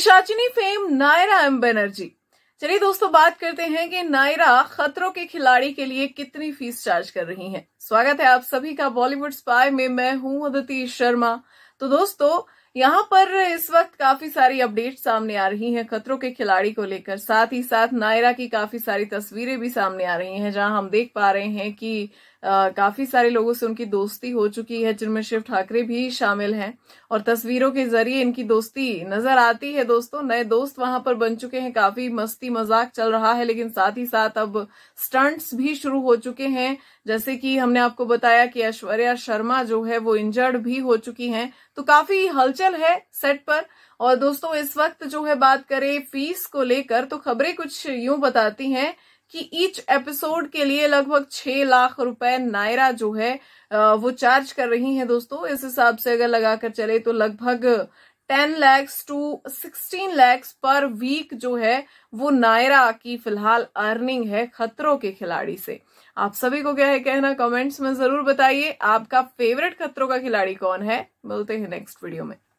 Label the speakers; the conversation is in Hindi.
Speaker 1: पिशाचिनी फेम नायरा एम बनर्जी चलिए दोस्तों बात करते हैं कि नायरा खतरों के खिलाड़ी के लिए कितनी फीस चार्ज कर रही हैं स्वागत है आप सभी का बॉलीवुड स्पाई में मैं हूं अदिति शर्मा तो दोस्तों यहाँ पर इस वक्त काफी सारी अपडेट सामने आ रही हैं खतरों के खिलाड़ी को लेकर साथ ही साथ नायरा की काफी सारी तस्वीरें भी सामने आ रही हैं जहां हम देख पा रहे हैं कि काफी सारे लोगों से उनकी दोस्ती हो चुकी है जिनमें शिव ठाकरे भी शामिल हैं और तस्वीरों के जरिए इनकी दोस्ती नजर आती है दोस्तों नए दोस्त वहां पर बन चुके हैं काफी मस्ती मजाक चल रहा है लेकिन साथ ही साथ अब स्टंट्स भी शुरू हो चुके हैं जैसे कि हमने आपको बताया कि ऐश्वर्या शर्मा जो है वो इंजर्ड भी हो चुकी हैं तो काफी हलचल है सेट पर और दोस्तों इस वक्त जो है बात करें फीस को लेकर तो खबरें कुछ यूं बताती हैं कि ईच एपिसोड के लिए लगभग छह लाख रुपए नायरा जो है वो चार्ज कर रही हैं दोस्तों इस हिसाब से अगर लगाकर चले तो लगभग ten lakhs to sixteen lakhs per week जो है वो नायरा की फिलहाल अर्निंग है खतरों के खिलाड़ी से आप सभी को क्या है कहना कमेंट्स में जरूर बताइए आपका फेवरेट खतरों का खिलाड़ी कौन है मिलते हैं नेक्स्ट वीडियो में